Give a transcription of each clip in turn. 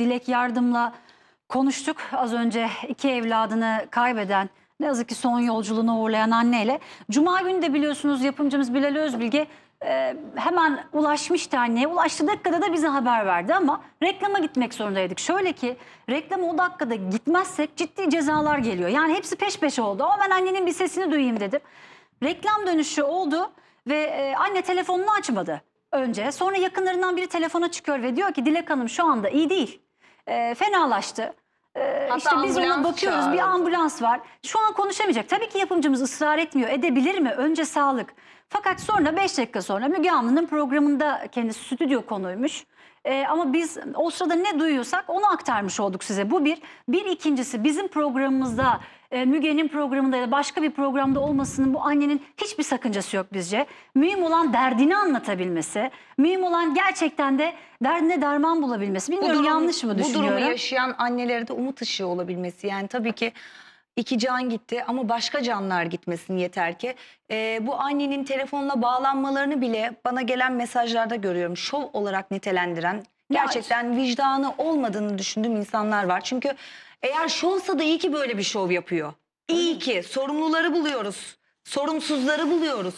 Dilek Yardım'la konuştuk. Az önce iki evladını kaybeden ne yazık ki son yolculuğuna uğurlayan anneyle. Cuma günü de biliyorsunuz yapımcımız Bilal Özbilge e, hemen ulaşmıştı anneye. ulaştığı dakikada da bize haber verdi ama reklama gitmek zorundaydık. Şöyle ki reklama o dakikada gitmezsek ciddi cezalar geliyor. Yani hepsi peş peşe oldu ama ben annenin bir sesini duyayım dedim. Reklam dönüşü oldu ve e, anne telefonunu açmadı önce. Sonra yakınlarından biri telefona çıkıyor ve diyor ki Dilek Hanım şu anda iyi değil e, fenalaştı. E, işte biz ona ambulans bakıyoruz bir ambulans var. Şu an konuşamayacak. Tabii ki yapımcımız ısrar etmiyor. Edebilir mi? Önce sağlık. Fakat sonra 5 dakika sonra Müge Anlı'nın programında kendisi stüdyo konuymuş. E, ama biz o sırada ne duyuyorsak onu aktarmış olduk size. Bu bir. Bir ikincisi bizim programımızda e, Müge'nin programında ya da başka bir programda olmasının bu annenin hiçbir sakıncası yok bizce. Mühim olan derdini anlatabilmesi, mühim olan gerçekten de derdine derman bulabilmesi. Bilmiyorum durum- yanlış mı Bu düşünüyorum? durumu yaşayan annelere de umut ışığı olabilmesi. Yani tabii ki iki can gitti ama başka canlar gitmesin yeter ki. E, bu annenin telefonla bağlanmalarını bile bana gelen mesajlarda görüyorum. Şov olarak nitelendiren gerçekten vicdanı olmadığını düşündüğüm insanlar var. Çünkü eğer şovsa da iyi ki böyle bir şov yapıyor. İyi ki sorumluları buluyoruz. Sorumsuzları buluyoruz.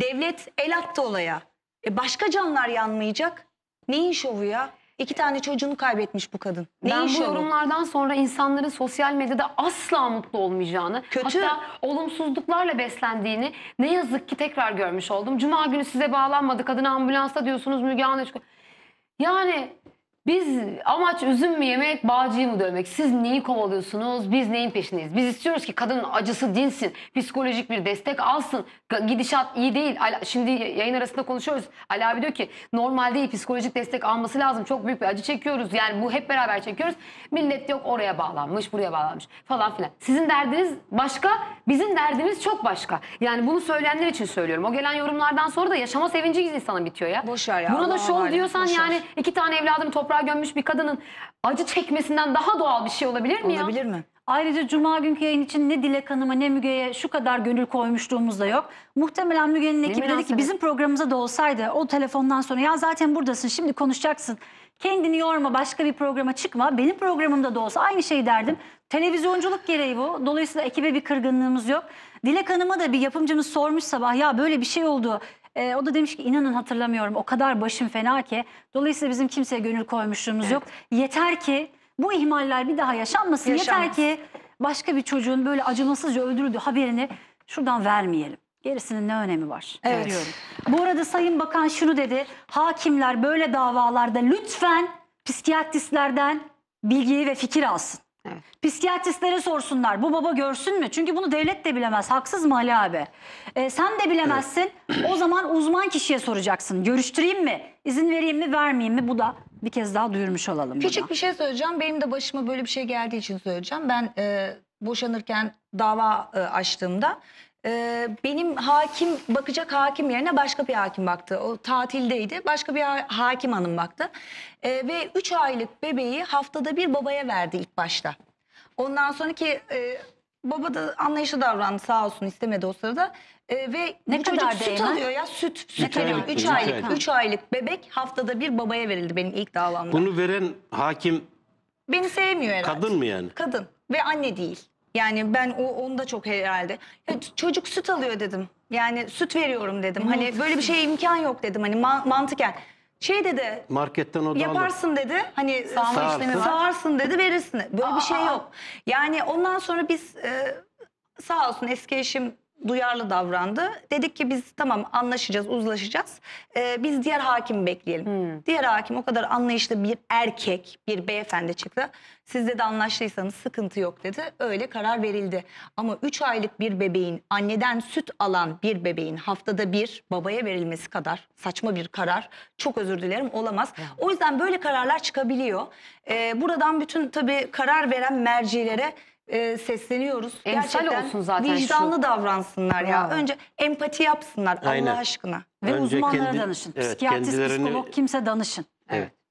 Devlet el attı olaya. E başka canlar yanmayacak. Neyin şovu ya? İki tane çocuğunu kaybetmiş bu kadın. Ne ben bu yorumlardan sonra insanların sosyal medyada asla mutlu olmayacağını, Kötü. hatta olumsuzluklarla beslendiğini ne yazık ki tekrar görmüş oldum. Cuma günü size bağlanmadı, kadın ambulansta diyorsunuz Müge Anlı. Yani biz amaç üzüm mü yemek, bağcıyı mı dövmek? Siz neyi kovalıyorsunuz? Biz neyin peşindeyiz? Biz istiyoruz ki kadının acısı dinsin, psikolojik bir destek alsın. Gidişat iyi değil. Şimdi yayın arasında konuşuyoruz. Ali abi diyor ki normal değil, psikolojik destek alması lazım. Çok büyük bir acı çekiyoruz. Yani bu hep beraber çekiyoruz. Millet yok oraya bağlanmış, buraya bağlanmış falan filan. Sizin derdiniz başka, bizim derdimiz çok başka. Yani bunu söyleyenler için söylüyorum. O gelen yorumlardan sonra da yaşama sevinci insanın bitiyor ya. Boş ver ya. Buna da şov diyorsan yani iki tane evladım toprağa toprağa gömmüş bir kadının acı çekmesinden daha doğal bir şey olabilir mi ya? Olabilir mi? Ayrıca Cuma günkü yayın için ne Dilek Hanım'a ne Müge'ye şu kadar gönül koymuşluğumuz da yok. Muhtemelen Müge'nin ekibi dedi ki münasebet. bizim programımıza da olsaydı o telefondan sonra ya zaten buradasın şimdi konuşacaksın. Kendini yorma başka bir programa çıkma benim programımda da olsa aynı şey derdim. Televizyonculuk gereği bu. Dolayısıyla ekibe bir kırgınlığımız yok. Dilek Hanım'a da bir yapımcımız sormuş sabah ya böyle bir şey oldu. E, o da demiş ki inanın hatırlamıyorum o kadar başım fena ki. Dolayısıyla bizim kimseye gönül koymuşluğumuz yok. Yeter ki bu ihmaller bir daha yaşanmasın. Yaşanmaz. Yeter ki başka bir çocuğun böyle acımasızca öldürüldüğü haberini şuradan vermeyelim. Gerisinin ne önemi var? Evet. Görüyorum. Bu arada Sayın Bakan şunu dedi. Hakimler böyle davalarda lütfen psikiyatristlerden bilgiyi ve fikir alsın. Evet. Psikiyatristlere sorsunlar. Bu baba görsün mü? Çünkü bunu devlet de bilemez. Haksız mı Ali abi? Ee, sen de bilemezsin. Evet. o zaman uzman kişiye soracaksın. Görüştüreyim mi? İzin vereyim mi? Vermeyeyim mi? Bu da bir kez daha duyurmuş olalım. Küçük buna. bir şey söyleyeceğim. Benim de başıma böyle bir şey geldiği için söyleyeceğim. Ben e, boşanırken dava e, açtığımda ee, benim hakim bakacak hakim yerine başka bir hakim baktı. O tatildeydi. Başka bir hakim hanım baktı. Ee, ve 3 aylık bebeği haftada bir babaya verdi ilk başta. Ondan sonraki e, baba da anlayışlı davrandı sağ olsun istemedi o sırada. E, ve ne bu kadar çocuk süt değmen? alıyor ya süt. Süt kadar? alıyor. 3 Üç aylık, aylık. üç aylık bebek haftada bir babaya verildi benim ilk davamda. Bunu veren hakim Beni sevmiyor herhalde. kadın mı yani? Kadın ve anne değil. Yani ben o, onu da çok herhalde. Ya, çocuk süt alıyor dedim. Yani süt veriyorum dedim. Hani böyle bir şey imkan yok dedim. Hani man mantıken. Şey dedi. Marketten o da Yaparsın alır. dedi. Hani sağma işlemi Sağarsın dedi verirsin. Böyle Aa, bir şey yok. Yani ondan sonra biz e, sağ olsun eski eşim duyarlı davrandı. Dedik ki biz tamam anlaşacağız, uzlaşacağız. Ee, biz diğer hakimi bekleyelim. Hmm. Diğer hakim o kadar anlayışlı bir erkek, bir beyefendi çıktı. Sizde de anlaştıysanız sıkıntı yok dedi. Öyle karar verildi. Ama 3 aylık bir bebeğin, anneden süt alan bir bebeğin haftada bir babaya verilmesi kadar saçma bir karar. Çok özür dilerim olamaz. O yüzden böyle kararlar çıkabiliyor. Ee, buradan bütün tabii karar veren mercilere e, sesleniyoruz. Emsal Gerçekten olsun zaten vicdanlı şu. davransınlar ya. Bravo. Önce empati yapsınlar Aynen. Allah aşkına. Ve Önce uzmanlara kendi- danışın. evet, Psikiyatrist, kendilerini- psikolog kimse danışın. Evet.